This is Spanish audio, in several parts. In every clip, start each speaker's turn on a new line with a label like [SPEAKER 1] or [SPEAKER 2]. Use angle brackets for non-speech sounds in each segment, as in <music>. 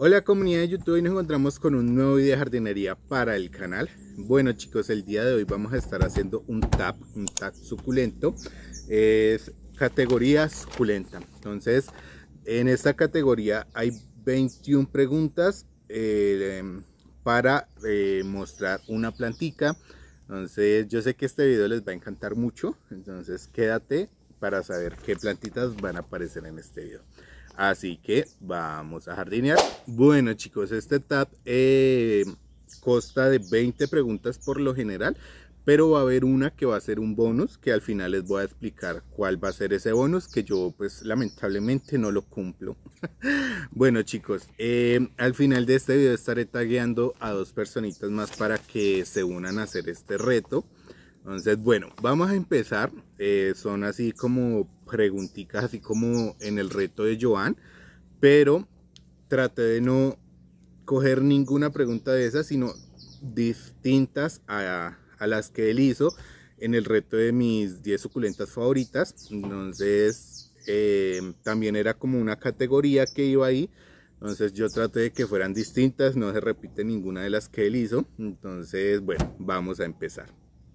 [SPEAKER 1] Hola comunidad de YouTube, hoy nos encontramos con un nuevo video de jardinería para el canal. Bueno chicos, el día de hoy vamos a estar haciendo un tap, un tap suculento. Es categoría suculenta. Entonces, en esta categoría hay 21 preguntas eh, para eh, mostrar una plantita. Entonces, yo sé que este video les va a encantar mucho. Entonces, quédate para saber qué plantitas van a aparecer en este video. Así que vamos a jardinear. Bueno chicos, este tab eh, consta de 20 preguntas por lo general, pero va a haber una que va a ser un bonus, que al final les voy a explicar cuál va a ser ese bonus, que yo pues lamentablemente no lo cumplo. <laughs> bueno chicos, eh, al final de este video estaré tagueando a dos personitas más para que se unan a hacer este reto. Entonces, bueno, vamos a empezar. Eh, son así como preguntitas, así como en el reto de Joan, pero traté de no coger ninguna pregunta de esas, sino distintas a, las que él hizo en el reto de mis 10 suculentas favoritas. Entonces, eh, también era como una categoría que iba ahí. Entonces yo traté de que fueran distintas, no se repite ninguna de las que él hizo. Entonces, bueno, vamos a empezar.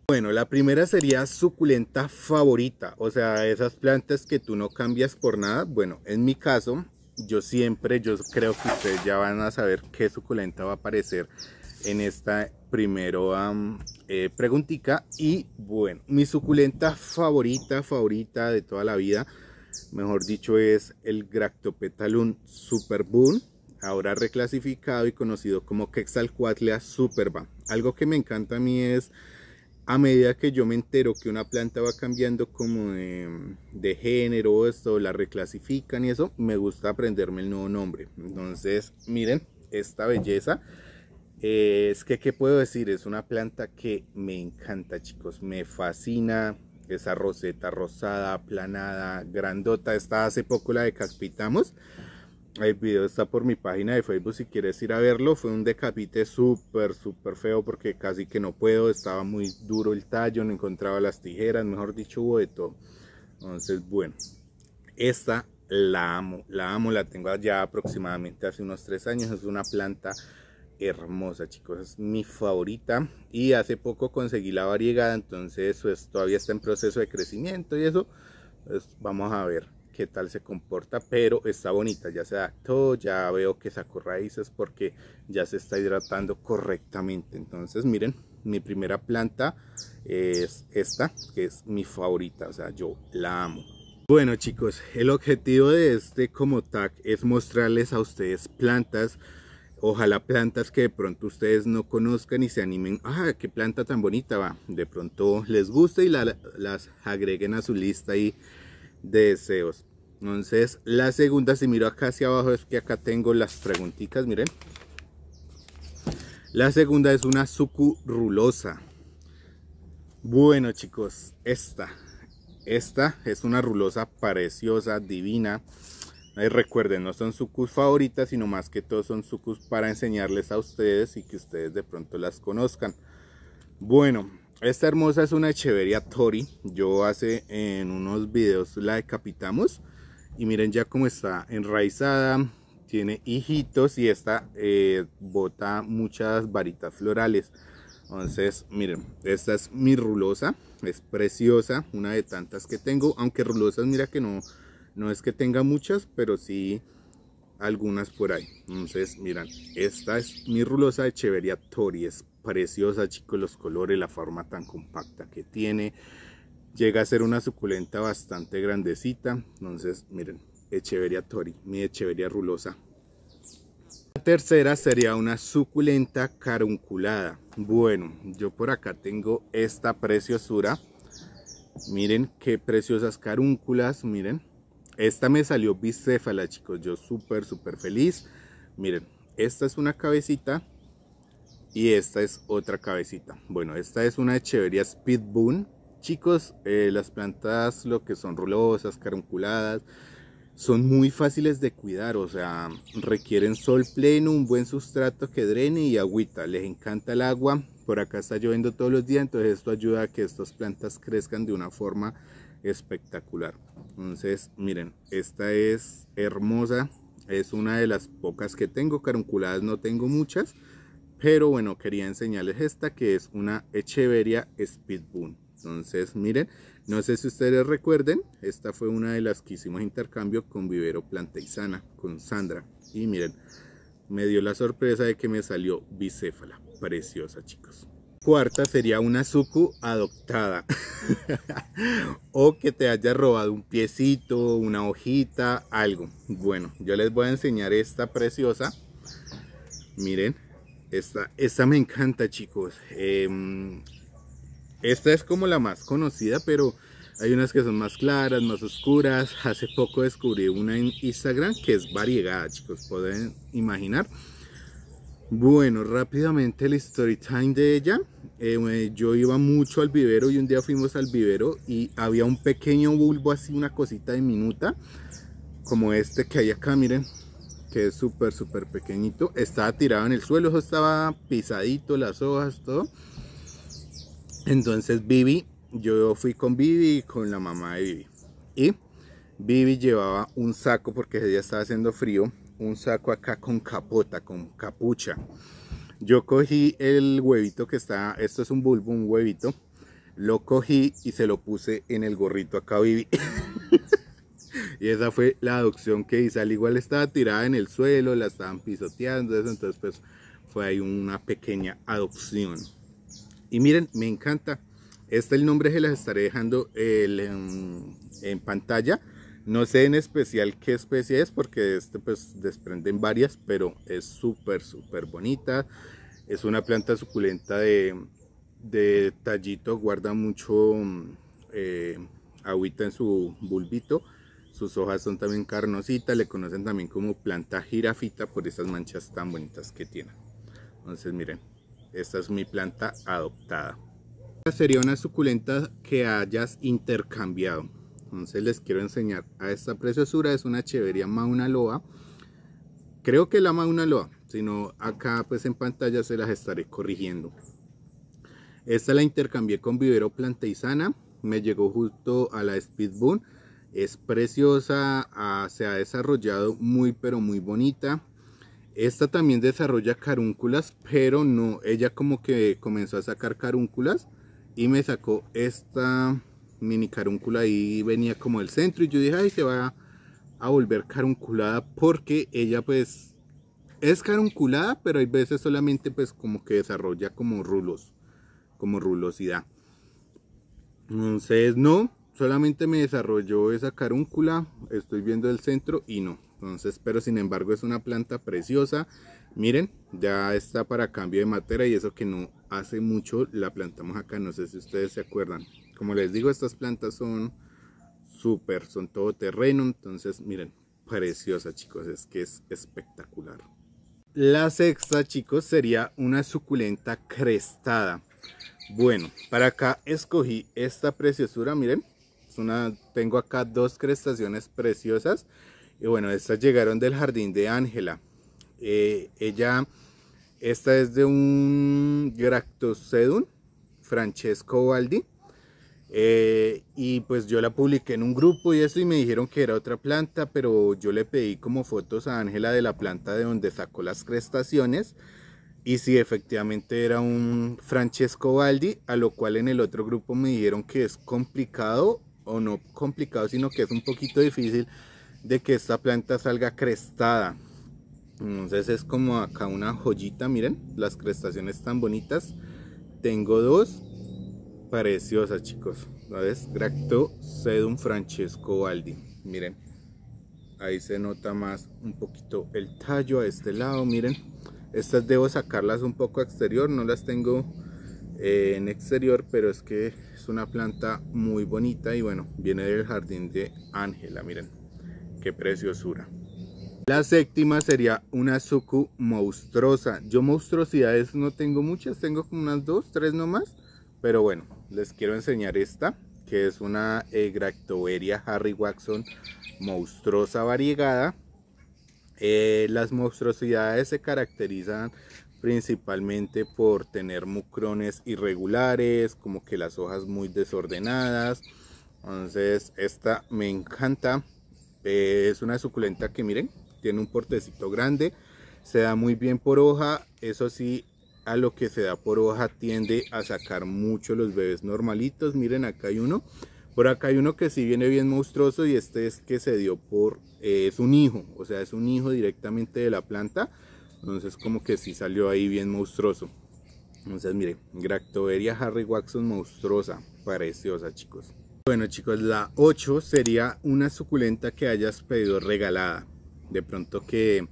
[SPEAKER 1] Bueno, la primera sería suculenta favorita, o sea, esas plantas que tú no cambias por nada. Bueno, en mi caso, yo siempre, yo creo que ustedes ya van a saber qué suculenta va a aparecer en esta primera eh, preguntita. preguntica. Y bueno, mi suculenta favorita, favorita de toda la vida, mejor dicho, es el Gractopetalum superboom, ahora reclasificado y conocido como Quexalcuatlia superba. Algo que me encanta a mí es a medida que yo me entero que una planta va cambiando como de, de género, esto, la reclasifican y eso, me gusta aprenderme el nuevo nombre. Entonces, miren esta belleza. Eh, es que, ¿qué puedo decir? Es una planta que me encanta, chicos. Me fascina esa roseta rosada, aplanada, grandota. Esta hace poco la decapitamos el video está por mi página de Facebook si quieres ir a verlo. Fue un decapite súper, súper feo porque casi que no puedo. Estaba muy duro el tallo, no encontraba las tijeras, mejor dicho, hubo de todo. Entonces, bueno, esta la amo, la amo, la tengo ya aproximadamente hace unos tres años. Es una planta hermosa, chicos, es mi favorita. Y hace poco conseguí la variegada, entonces pues, todavía está en proceso de crecimiento y eso. Pues, vamos a ver qué tal se comporta, pero está bonita, ya se adaptó, ya veo que sacó raíces porque ya se está hidratando correctamente. Entonces, miren, mi primera planta es esta, que es mi favorita, o sea, yo la amo. Bueno chicos, el objetivo de este como tag es mostrarles a ustedes plantas, ojalá plantas que de pronto ustedes no conozcan y se animen, ah, qué planta tan bonita va, de pronto les guste y las agreguen a su lista y deseos. Entonces, la segunda, si miro acá hacia abajo, es que acá tengo las preguntitas, miren. La segunda es una sucurulosa. Bueno, chicos, esta. Esta es una rulosa preciosa, divina. recuerden, no son sucus favoritas, sino más que todo son sucus para enseñarles a ustedes y que ustedes de pronto las conozcan. Bueno, esta hermosa es una Echeveria Tori. Yo hace en unos videos la decapitamos. Y miren ya cómo está enraizada. Tiene hijitos y esta eh, bota muchas varitas florales. Entonces, miren, esta es mi rulosa. Es preciosa, una de tantas que tengo. Aunque rulosas, mira que no, no es que tenga muchas, pero sí algunas por ahí. Entonces, miren, esta es mi rulosa Echeveria Tori. Es preciosa chicos los colores, la forma tan compacta que tiene. Llega a ser una suculenta bastante grandecita. Entonces miren, Echeveria Tori, mi Echeveria rulosa. La tercera sería una suculenta carunculada. Bueno, yo por acá tengo esta preciosura. Miren qué preciosas carúnculas, miren. Esta me salió bicéfala, chicos. Yo súper, súper feliz. Miren, esta es una cabecita y esta es otra cabecita. Bueno, esta es una Echeveria Speed Chicos, eh, las plantas lo que son rulosas, carunculadas, son muy fáciles de cuidar, o sea, requieren sol pleno, un buen sustrato que drene y agüita. Les encanta el agua, por acá está lloviendo todos los días, entonces esto ayuda a que estas plantas crezcan de una forma espectacular. Entonces, miren, esta es hermosa, es una de las pocas que tengo, carunculadas no tengo muchas, pero bueno, quería enseñarles esta que es una Echeveria Boom. Entonces, miren, no sé si ustedes recuerden, esta fue una de las que hicimos intercambio con Vivero Planteizana, con Sandra. Y miren, me dio la sorpresa de que me salió bicéfala. Preciosa, chicos. Cuarta sería una suku adoptada. <laughs> o que te haya robado un piecito, una hojita, algo. Bueno, yo les voy a enseñar esta preciosa. Miren, esta, me encanta chicos. Em, esta es como la más conocida, pero hay unas que son más claras, más oscuras. Hace poco descubrí una en Instagram que es variegada, chicos, pueden imaginar. Bueno, rápidamente el story time de ella. Em, eh, yo iba mucho al vivero y un día fuimos al vivero y había un pequeño bulbo así, una cosita diminuta, como este que hay acá, miren, que es súper, súper pequeñito. Estaba tirado en el suelo, estaba pisadito, las hojas, todo. Entonces Bibi yo fui con Bibi y con la mamá de Vivi. Y Vivi llevaba un saco, porque ese día estaba haciendo frío, un saco acá con capota, con capucha. Yo cogí el huevito que está, esto es un bulbo, un huevito. Lo cogí y se lo puse en el gorrito acá Bibi Vivi. <laughs> Y esa fue la adopción que hice. Al igual estaba tirada en el suelo, la estaban pisoteando, eso. Entonces, pues fue ahí una pequeña adopción. Y miren, me encanta. Este el nombre que les estaré dejando em, en, pantalla. No sé en especial qué especie es porque este pues desprenden varias, pero es súper, súper bonita. Es una planta suculenta de, tallito, guarda mucho em, eh, agüita en su bulbito sus hojas son también carnositas, le conocen también como planta jirafita por esas manchas tan bonitas que tiene. Entonces miren, esta es mi planta adoptada. Esta sería una suculenta que hayas intercambiado. Entonces les quiero enseñar a esta preciosura, es una chevería mauna loa. Creo que la mauna loa, sino acá pues en pantalla se las estaré corrigiendo. Esta la intercambié con vivero sana, me llegó justo a la Speedboon es preciosa, ah, se ha desarrollado muy pero muy bonita. Esta también desarrolla carúnculas, pero no, ella como que comenzó a sacar carúnculas y me sacó esta mini carúncula y venía como el centro y yo dije, ay, se va a volver carunculada porque ella pues es carunculada, pero hay veces solamente pues como que desarrolla como rulos, como rulosidad. Entonces, no, solamente me desarrolló esa carúncula, estoy viendo el centro y no. Entonces, pero sin embargo es una planta preciosa. Miren, ya está para cambio de materia y eso que no hace mucho la plantamos acá, no sé si ustedes se acuerdan. Como les digo, estas plantas son súper, son todo terreno, entonces miren, preciosa chicos, es que es espectacular. La sexta chicos sería una suculenta crestada. Bueno, para acá escogí esta preciosura, miren una, tengo acá dos crestaciones preciosas. Y bueno, estas llegaron del jardín de Ángela. Eh, ella, esta es de un Gractosedum, Francesco Baldi. Eh, y pues yo la publiqué en un grupo y eso y me dijeron que era otra planta, pero yo le pedí como fotos a Ángela de la planta de donde sacó las crestaciones y si efectivamente era un Francesco Baldi, a lo cual en el otro grupo me dijeron que es complicado o no complicado, sino que es un poquito difícil de que esta planta salga crestada. Entonces es como acá una joyita, miren, las crestaciones tan bonitas. Tengo dos preciosas, chicos. Gracto Sedum Francesco Baldi. Miren, ahí se nota más un poquito el tallo a este lado, miren. Estas debo sacarlas un poco exterior, no las tengo eh, en exterior, pero es que es una planta muy bonita y bueno, viene del jardín de Ángela, miren, qué preciosura. La séptima sería una suku monstruosa. Yo monstruosidades no tengo muchas, tengo como unas dos, tres nomás, pero bueno, les quiero enseñar esta, que es una eh, gractoeria Harry Waxon, monstruosa variegada. Eh, las monstruosidades se caracterizan principalmente por tener mucrones irregulares, como que las hojas muy desordenadas. Entonces esta me encanta. Eh, es una suculenta que miren, tiene un portecito grande. Se da muy bien por hoja. Eso sí, a lo que se da por hoja tiende a sacar mucho los bebés normalitos. Miren, acá hay uno. Por acá hay uno que sí viene bien monstruoso y este es que se dio por... Eh, es un hijo, o sea, es un hijo directamente de la planta. Entonces como que sí salió ahí bien monstruoso. Entonces mire, Gractoberia Harry Waxon monstruosa, preciosa chicos. Bueno chicos, la 8 sería una suculenta que hayas pedido regalada. De pronto que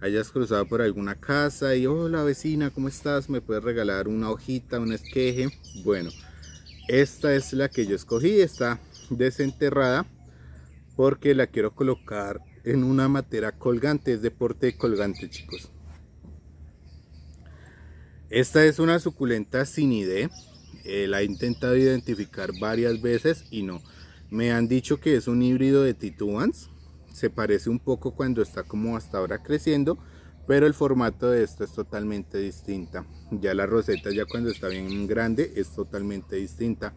[SPEAKER 1] hayas cruzado por alguna casa y hola vecina, ¿cómo estás? ¿Me puedes regalar una hojita, un esqueje? Bueno, esta es la que yo escogí, está desenterrada porque la quiero colocar en una matera colgante, es deporte colgante chicos. Esta es una suculenta sin eh, la he intentado identificar varias veces y no. Me han dicho que es un híbrido de tituans, se parece un poco cuando está como hasta ahora creciendo, pero el formato de esto es totalmente distinta. Ya la roseta ya cuando está bien grande es totalmente distinta.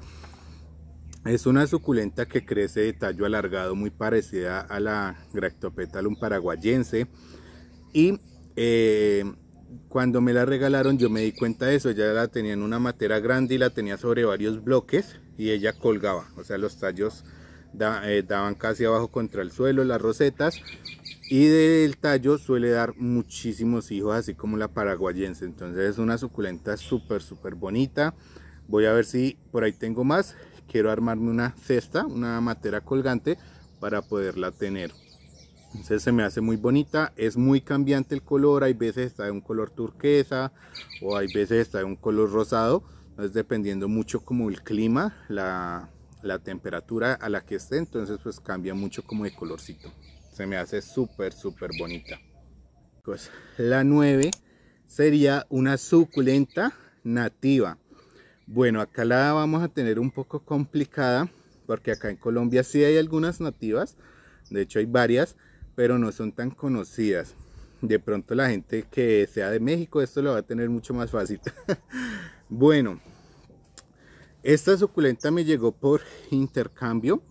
[SPEAKER 1] Es una suculenta que crece de tallo alargado muy parecida a la Gractopetalum paraguayense y eh, cuando me la regalaron yo me di cuenta de eso, ya la tenía en una matera grande y la tenía sobre varios bloques y ella colgaba, o sea los tallos eh, daban casi abajo contra el suelo, las rosetas y del tallo suele dar muchísimos hijos así como la paraguayense, entonces es una suculenta súper súper bonita, voy a ver si por ahí tengo más, quiero armarme una cesta, una matera colgante para poderla tener. Entonces se me hace muy bonita, es muy cambiante el color, hay veces está de un color turquesa o hay veces está de un color rosado, entonces dependiendo mucho como el clima, la, temperatura a la que esté, entonces pues cambia mucho como de colorcito. Se me hace súper, súper bonita. Pues la 9 sería una suculenta nativa. Bueno, acá la vamos a tener un poco complicada porque acá en Colombia sí hay algunas nativas, de hecho hay varias, pero no son tan conocidas. De pronto la gente que sea de México esto lo va a tener mucho más fácil. <laughs> bueno, esta suculenta me llegó por intercambio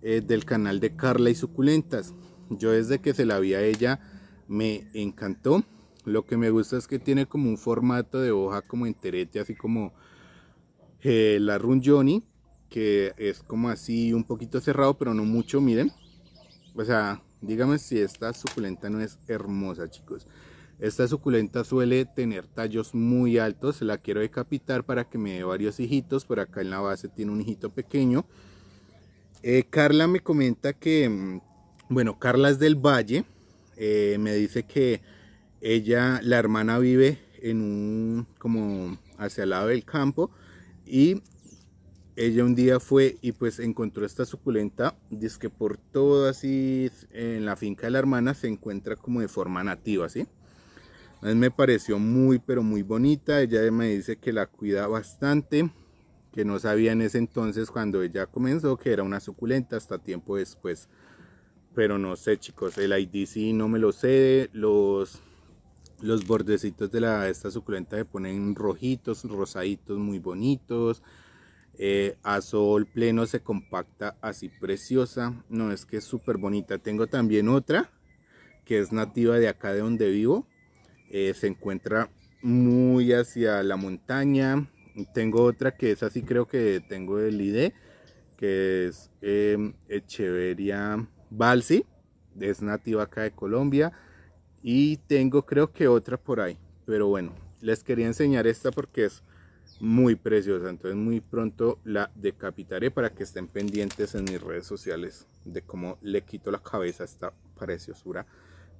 [SPEAKER 1] eh, del canal de Carla y Suculentas. Yo desde que se la vi a ella me encantó. Lo que me gusta es que tiene como un formato de hoja como enterete, así como eh, la Runjoni, que es como así un poquito cerrado, pero no mucho, miren. O sea, Dígame si esta suculenta no es hermosa, chicos. Esta suculenta suele tener tallos muy altos. La quiero decapitar para que me dé varios hijitos. Por acá en la base tiene un hijito pequeño. Eh, Carla me comenta que, mm, bueno, Carla es del Valle. Eh, me dice que ella, la hermana vive en un, como hacia el lado del campo. Y ella un día fue y pues encontró esta suculenta, dice que por todo así en la finca de la hermana se encuentra como de forma nativa, ¿sí? me pareció muy pero muy bonita, ella me dice que la cuida bastante, que no sabía en ese entonces cuando ella comenzó que era una suculenta hasta tiempo después. Pero no sé chicos, el IDC no me lo sé, los, los bordecitos de la, esta suculenta se ponen rojitos, rosaditos, muy bonitos eh, a sol pleno se compacta así preciosa. No, es que es súper bonita. Tengo también otra que es nativa de acá de donde vivo. Eh, se encuentra muy hacia la montaña. Tengo otra que es así, creo que tengo el ID, que es em, Echeveria Balsi. Es nativa acá de Colombia. Y tengo creo que otra por ahí. Pero bueno, les quería enseñar esta porque es muy preciosa. Entonces muy pronto la decapitaré para que estén pendientes en mis redes sociales de cómo le quito la cabeza a esta preciosura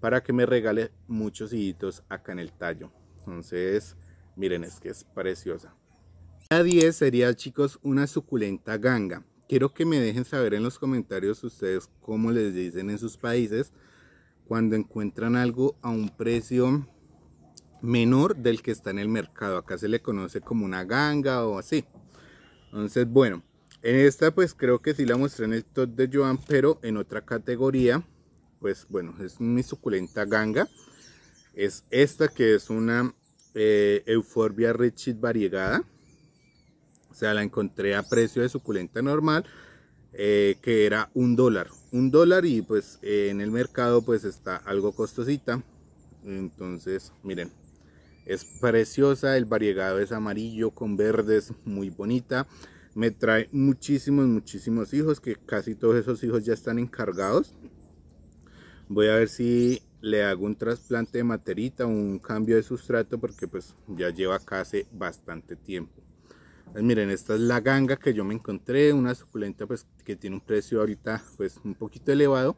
[SPEAKER 1] para que me regale muchos hijitos acá en el tallo. Entonces, miren, es que es preciosa. La 10 sería, chicos, una suculenta ganga. Quiero que me dejen saber en los comentarios ustedes cómo les dicen en sus países cuando encuentran algo a un precio menor del que está en el mercado. Acá se le conoce como una ganga o así. Entonces, bueno, en esta pues creo que sí la mostré en el top de Joan, pero en otra categoría, pues bueno, es mi suculenta ganga. Es esta que es una Euforbia eh, Euphorbia variegada. O sea, la encontré a precio de suculenta normal, eh, que era un dólar. Un dólar y pues en el mercado pues está algo costosita. Entonces, miren, es preciosa, el variegado es amarillo con verdes, muy bonita. Me trae muchísimos, muchísimos hijos, que casi todos esos hijos ya están encargados. Voy a ver si le hago un trasplante de materita, un cambio de sustrato, porque pues ya lleva casi bastante tiempo. Pues, miren, esta es la ganga que yo me encontré, una suculenta pues que tiene un precio ahorita pues un poquito elevado,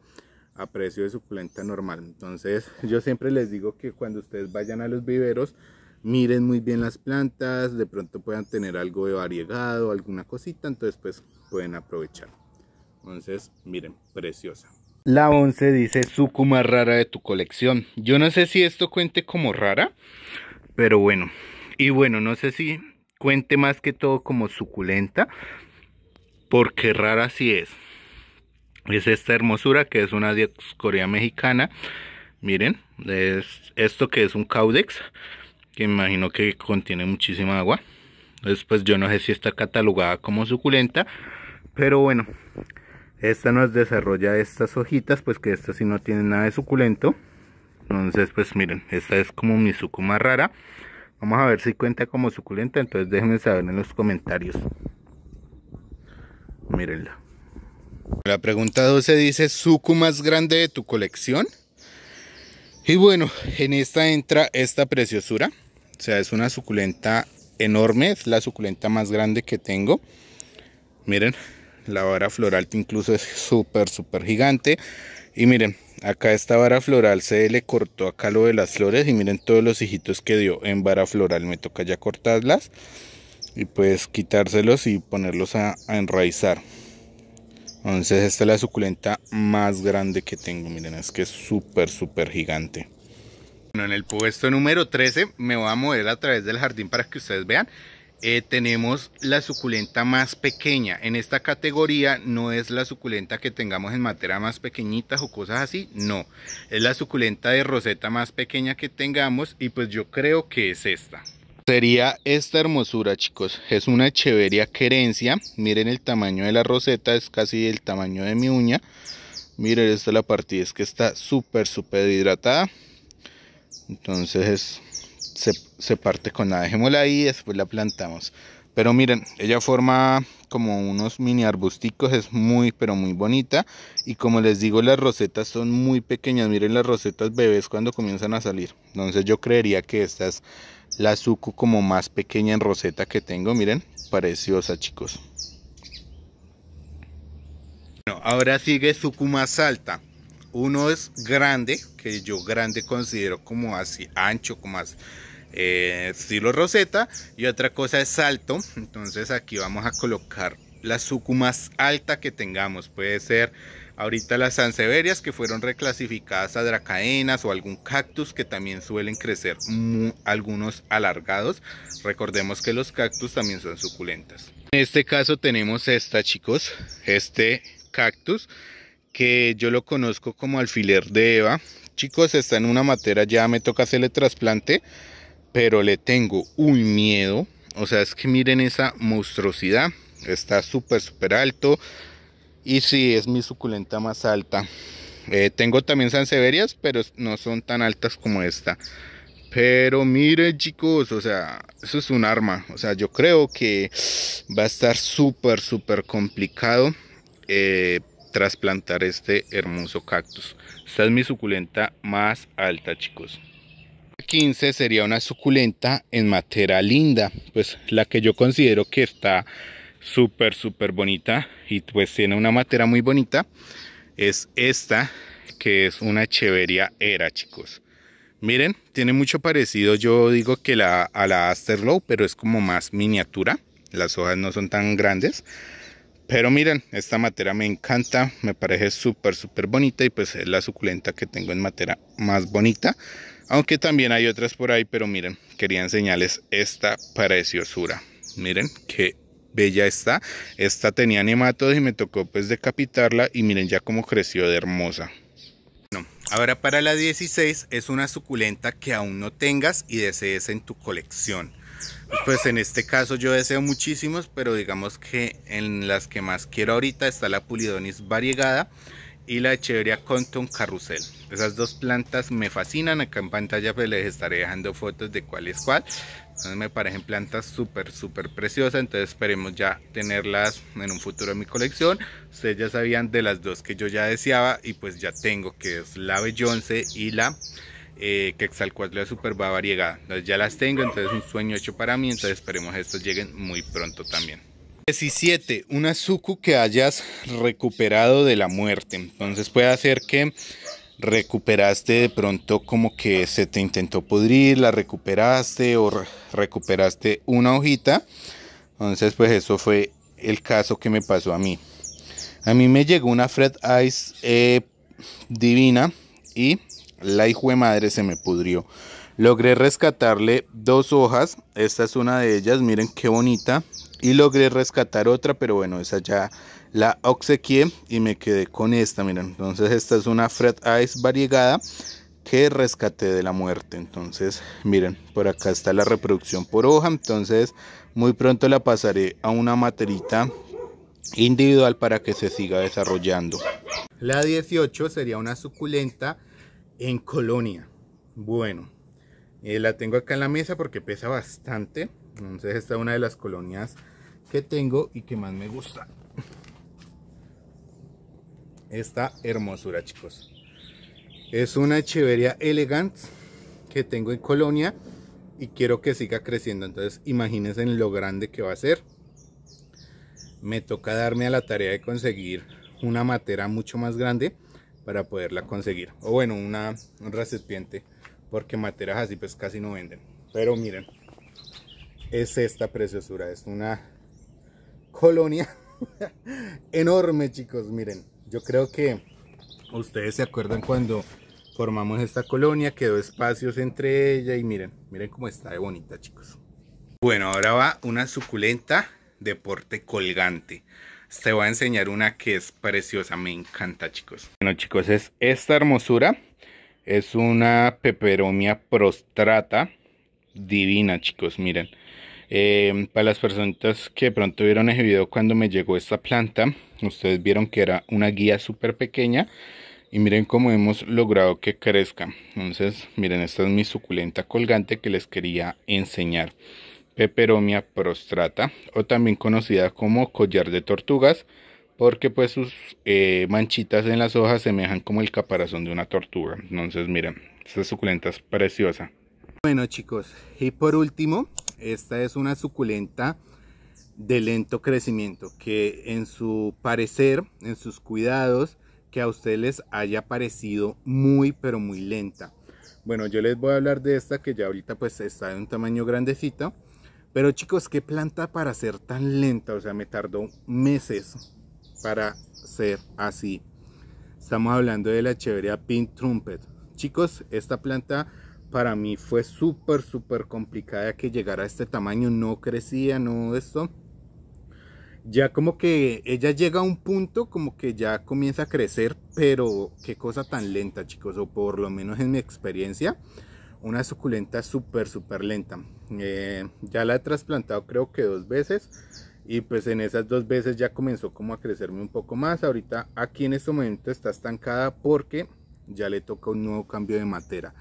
[SPEAKER 1] a precio de suculenta normal. Entonces <laughs> yo siempre les digo que cuando ustedes vayan a los viveros, miren muy bien las plantas, de pronto puedan tener algo de variegado, alguna cosita, entonces pues pueden aprovechar. Entonces, miren, preciosa. La 11 dice Sucuma rara de tu colección. Yo no sé si esto cuente como rara, pero bueno. Y bueno, no sé si cuente más que todo como suculenta, porque rara sí es es esta hermosura que es una dioscorea mexicana. Miren, es esto que es un caudex, que imagino que contiene muchísima agua. Entonces, pues yo no sé si está catalogada como suculenta, pero bueno, esta nos desarrolla estas hojitas, pues que esta sí no tiene nada de suculento. Entonces, pues miren, esta es como mi suco más rara. Vamos a ver si cuenta como suculenta, entonces déjenme saber en los comentarios. Mírenla. La pregunta 12 dice, ¿suku más grande de tu colección? Y bueno, en esta entra esta preciosura. O sea, es una suculenta enorme, es la suculenta más grande que tengo. Miren, la vara floral incluso es súper, súper gigante. Y miren, acá esta vara floral se le cortó acá lo de las flores y miren todos los hijitos que dio en vara floral. Me toca ya cortarlas y pues quitárselos y ponerlos a enraizar. Entonces esta es la suculenta más grande que tengo. Miren, es que es súper, súper gigante. Bueno, en el puesto número 13 me voy a mover a través del jardín para que ustedes vean. Eh, tenemos la suculenta más pequeña. En esta categoría no es la suculenta que tengamos en materia más pequeñitas o cosas así, no. Es la suculenta de roseta más pequeña que tengamos y pues yo creo que es esta. Sería esta hermosura chicos, es una cheveria querencia, miren el tamaño de la roseta, es casi el tamaño de mi uña, miren esta la partida, es que está súper súper hidratada, entonces se, se parte con la dejémosla ahí y después la plantamos. Pero miren, ella forma como unos mini arbusticos, es muy pero muy bonita. Y como les digo, las rosetas son muy pequeñas, miren las rosetas bebés cuando comienzan a salir. Entonces yo creería que estas la suku como más pequeña en roseta que tengo, miren, preciosa chicos. Bueno, ahora sigue suku más alta. Uno es grande, que yo grande considero como así ancho, como más eh, estilo roseta. Y otra cosa es alto. Entonces aquí vamos a colocar la suku más alta que tengamos. Puede ser Ahorita las sanseverias que fueron reclasificadas a dracaenas o algún cactus que también suelen crecer algunos alargados. Recordemos que los cactus también son suculentas. En este caso tenemos esta chicos, este cactus que yo lo conozco como alfiler de Eva. Chicos, está en una matera, ya me toca hacerle trasplante, pero le tengo un miedo. O sea, es que miren esa monstruosidad. Está súper, súper alto y sí, es mi suculenta más alta. Eh, tengo también sanseverias, pero no son tan altas como esta. Pero miren chicos, o sea, eso es un arma. O sea, yo creo que va a estar súper, súper complicado eh, trasplantar este hermoso cactus. Esta es mi suculenta más alta chicos. 15 sería una suculenta en materia linda, pues la que yo considero que está súper, súper bonita. Y pues tiene una materia muy bonita. Es esta, que es una cheveria era, chicos. Miren, tiene mucho parecido, yo digo que la, a la Asterlow, pero es como más miniatura. Las hojas no son tan grandes. Pero miren, esta materia me encanta, me parece súper, súper bonita y pues es la suculenta que tengo en materia más bonita. Aunque también hay otras por ahí, pero miren, quería enseñarles esta preciosura. Miren qué bella está. Esta tenía nematodos y me tocó pues decapitarla y miren ya cómo creció de hermosa. No. ahora para la 16 es una suculenta que aún no tengas y desees en tu colección. Pues en este caso yo deseo muchísimos, pero digamos que en las que más quiero ahorita está la Pulidonis variegada y la Echeveria conton Carrusel. Esas dos plantas me fascinan, acá en pantalla pues les estaré dejando fotos de cuál es cuál, me parecen plantas súper, súper preciosas. Entonces esperemos ya tenerlas en un futuro en mi colección. Ustedes ya sabían de las dos que yo ya deseaba y pues ya tengo, que es la bellonce y la eh, La super variegada. Entonces ya las tengo, entonces un sueño hecho para mí. Entonces esperemos estos lleguen muy pronto también. 17. Una suku que hayas recuperado de la muerte. Entonces puede hacer que recuperaste de pronto como que se te intentó pudrir, la recuperaste o recuperaste una hojita. Entonces, pues eso fue el caso que me pasó a mí. A mí me llegó una Fred Ice eh, divina y la hijo de madre se me pudrió. Logré rescatarle dos hojas. Esta es una de ellas, miren qué bonita. Y logré rescatar otra, pero bueno, esa ya la obsequié y me quedé con esta, miren. Entonces esta es una Fred Ice variegada que rescaté de la muerte. Entonces, miren, por acá está la reproducción por hoja. Entonces, muy pronto la pasaré a una materita individual para que se siga desarrollando. La 18 sería una suculenta en colonia. Bueno, eh, la tengo acá en la mesa porque pesa bastante. Entonces, esta es una de las colonias que tengo y que más me gusta esta hermosura, chicos. Es una echeveria elegante que tengo en Colonia y quiero que siga creciendo. Entonces, imagínense lo grande que va a ser. Me toca darme a la tarea de conseguir una matera mucho más grande para poderla conseguir. O bueno, una, un recipiente, porque materas así pues casi no venden. Pero miren, es esta preciosura. Es una colonia <laughs> enorme, chicos, miren. Yo creo que ustedes se acuerdan cuando formamos esta colonia, quedó espacios entre ella y miren, miren cómo está de bonita chicos. Bueno, ahora va una suculenta de porte colgante. Te voy a enseñar una que es preciosa, me encanta chicos. Bueno chicos, es esta hermosura. Es una peperomia prostrata divina chicos, miren. Em, para las personas que pronto vieron ese video cuando me llegó esta planta, ustedes vieron que era una guía súper pequeña y miren cómo hemos logrado que crezca. Entonces, miren, esta es mi suculenta colgante que les quería enseñar. Peperomia prostrata o también conocida como collar de tortugas porque pues sus eh, manchitas en las hojas semejan como el caparazón de una tortuga. Entonces, miren, esta suculenta es preciosa. Bueno chicos, y por último, esta es una suculenta de lento crecimiento que en su parecer, en sus cuidados, que a ustedes les haya parecido muy pero muy lenta. Bueno, yo les voy a hablar de esta que ya ahorita pues está de un tamaño grandecito. Pero chicos, qué planta para ser tan lenta. O sea, me tardó meses para ser así. Estamos hablando de la chevería Pink Trumpet. Chicos, esta planta para mí fue súper, súper complicada que llegara a este tamaño. No crecía, no esto. Ya como que ella llega a un punto como que ya comienza a crecer, pero qué cosa tan lenta, chicos, o por lo menos en mi experiencia, una suculenta súper, súper lenta. Eh, ya la he trasplantado creo que dos veces y pues en esas dos veces ya comenzó como a crecerme un poco más. Ahorita aquí en este momento está estancada porque ya le toca un nuevo cambio de materia.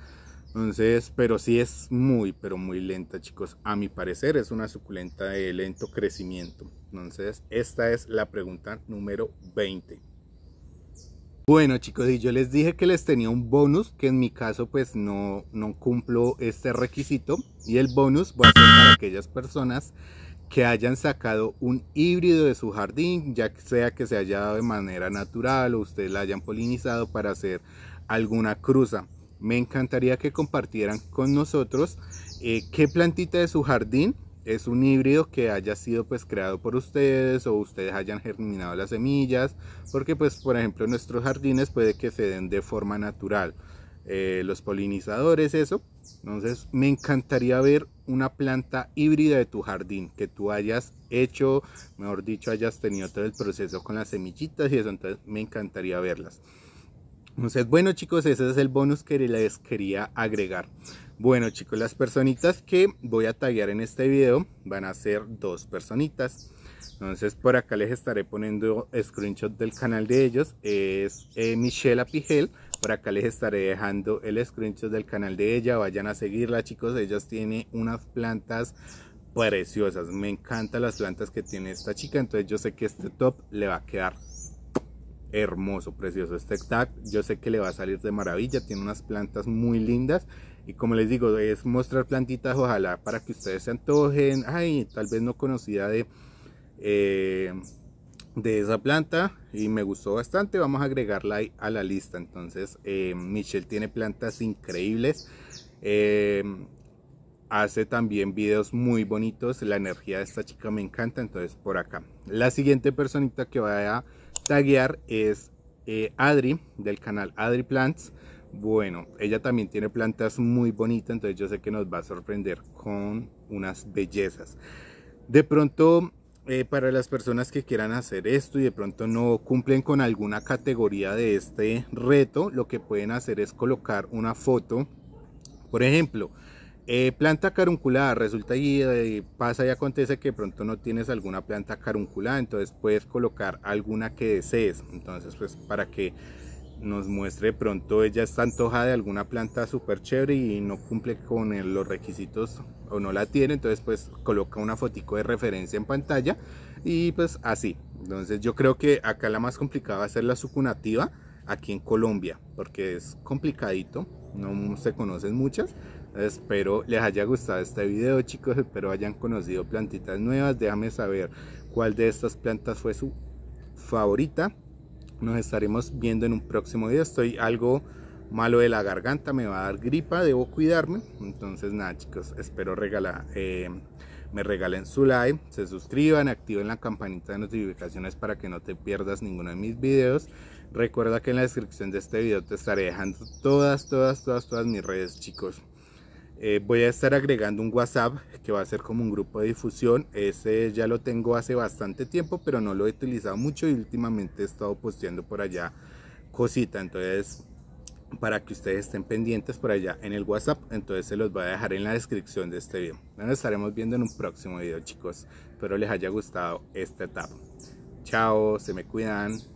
[SPEAKER 1] Entonces, pero sí es muy, pero muy lenta, chicos. A mi parecer es una suculenta de eh, lento crecimiento. Entonces, esta es la pregunta número 20. Bueno chicos, y yo les dije que les tenía un bonus, que en mi caso pues no, no cumplo este requisito. Y el bonus va a ser para aquellas personas que hayan sacado un híbrido de su jardín, ya sea que se haya dado de manera natural o ustedes la hayan polinizado para hacer alguna cruza me encantaría que compartieran con nosotros eh, qué plantita de su jardín es un híbrido que haya sido pues creado por ustedes o ustedes hayan germinado las semillas porque pues por ejemplo nuestros jardines puede que se den de forma natural eh, los polinizadores eso entonces me encantaría ver una planta híbrida de tu jardín que tú hayas hecho mejor dicho hayas tenido todo el proceso con las semillitas y eso entonces me encantaría verlas entonces, bueno chicos, ese es el bonus que les quería agregar. Bueno chicos, las personitas que voy a taggear en este video van a ser dos personitas. Entonces por acá les estaré poniendo screenshot del canal de ellos. Es eh, Michelle Apigel. Por acá les estaré dejando el screenshot del canal de ella. Vayan a seguirla chicos. Ella tiene unas plantas preciosas. Me encantan las plantas que tiene esta chica. Entonces yo sé que este top le va a quedar hermoso, precioso. Este tag yo sé que le va a salir de maravilla, tiene unas plantas muy lindas. Y como les digo, es mostrar plantitas, ojalá para que ustedes se antojen. Ay, tal vez no conocía de, eh, de esa planta y me gustó bastante. Vamos a agregarla a la lista. Entonces, eh, Michelle tiene plantas increíbles. Eh, hace también videos muy bonitos. La energía de esta chica me encanta. Entonces, por acá. La siguiente personita que vaya a taguear es eh, Adri del canal Adri Plants. Bueno, ella también tiene plantas muy bonitas, entonces yo sé que nos va a sorprender con unas bellezas. De pronto, eh, para las personas que quieran hacer esto y de pronto no cumplen con alguna categoría de este reto, lo que pueden hacer es colocar una foto. Por ejemplo, eh, planta carunculada, resulta y eh, pasa y acontece que pronto no tienes alguna planta carunculada, entonces puedes colocar alguna que desees. Entonces, pues para que nos muestre pronto ella está antojada de alguna planta súper chévere y no cumple con los requisitos o no la tiene, entonces pues coloca una fotico de referencia en pantalla y pues así. Entonces yo creo que acá la más complicada va a ser la sucunativa aquí en Colombia, porque es complicadito, no se conocen muchas Espero les haya gustado este video chicos, espero hayan conocido plantitas nuevas, déjame saber cuál de estas plantas fue su favorita. Nos estaremos viendo en un próximo video, estoy algo malo de la garganta, me va a dar gripa, debo cuidarme. Entonces nada chicos, espero regalar, eh, me regalen su like, se suscriban, activen la campanita de notificaciones para que no te pierdas ninguno de mis videos. Recuerda que en la descripción de este video te estaré dejando todas, todas, todas, todas mis redes chicos. Eh, voy a estar agregando un WhatsApp que va a ser como un grupo de difusión. Ese ya lo tengo hace bastante tiempo, pero no lo he utilizado mucho y últimamente he estado posteando por allá cosita. Entonces, para que ustedes estén pendientes por allá en el WhatsApp, entonces se los voy a dejar en la descripción de este video. Nos estaremos viendo en un próximo video, chicos. Espero les haya gustado esta etapa. Chao, se me cuidan.